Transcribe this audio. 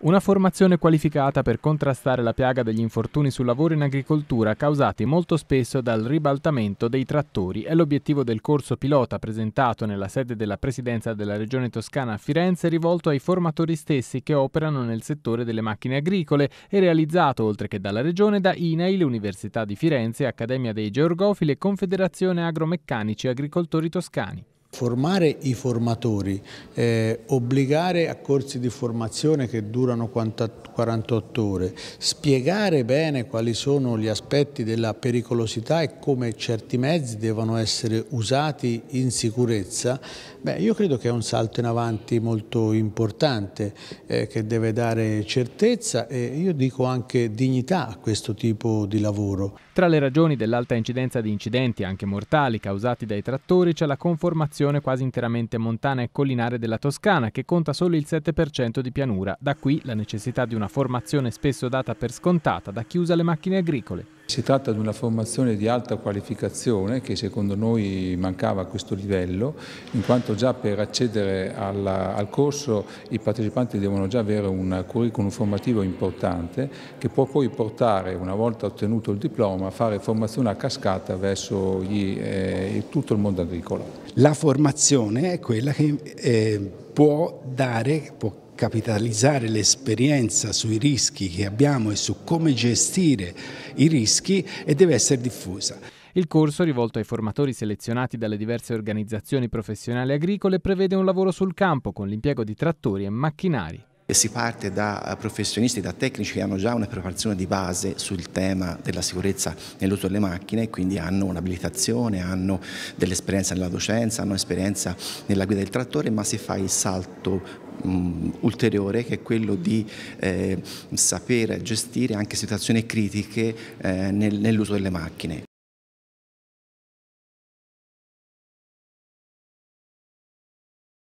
Una formazione qualificata per contrastare la piaga degli infortuni sul lavoro in agricoltura causati molto spesso dal ribaltamento dei trattori è l'obiettivo del corso pilota presentato nella sede della Presidenza della Regione Toscana a Firenze rivolto ai formatori stessi che operano nel settore delle macchine agricole e realizzato oltre che dalla Regione da INAIL, Università di Firenze, Accademia dei Georgofili e Confederazione Agromeccanici Agricoltori Toscani formare i formatori, eh, obbligare a corsi di formazione che durano 48 ore, spiegare bene quali sono gli aspetti della pericolosità e come certi mezzi devono essere usati in sicurezza, beh, io credo che è un salto in avanti molto importante eh, che deve dare certezza e io dico anche dignità a questo tipo di lavoro. Tra le ragioni dell'alta incidenza di incidenti, anche mortali, causati dai trattori c'è la conformazione formazione quasi interamente montana e collinare della Toscana, che conta solo il 7% di pianura. Da qui la necessità di una formazione spesso data per scontata da chiusa usa le macchine agricole. Si tratta di una formazione di alta qualificazione che secondo noi mancava a questo livello, in quanto già per accedere alla, al corso i partecipanti devono già avere un curriculum formativo importante che può poi portare, una volta ottenuto il diploma, a fare formazione a cascata verso gli, eh, tutto il mondo agricolo. La formazione è quella che eh, può dare, può capitalizzare l'esperienza sui rischi che abbiamo e su come gestire i rischi e deve essere diffusa. Il corso, rivolto ai formatori selezionati dalle diverse organizzazioni professionali agricole, prevede un lavoro sul campo con l'impiego di trattori e macchinari. Si parte da eh, professionisti, da tecnici che hanno già una preparazione di base sul tema della sicurezza nell'uso delle macchine e quindi hanno un'abilitazione, hanno dell'esperienza nella docenza, hanno esperienza nella guida del trattore, ma si fa il salto mh, mm, ulteriore che è quello di eh, saper gestire anche situazioni critiche eh, nel, nell'uso delle macchine.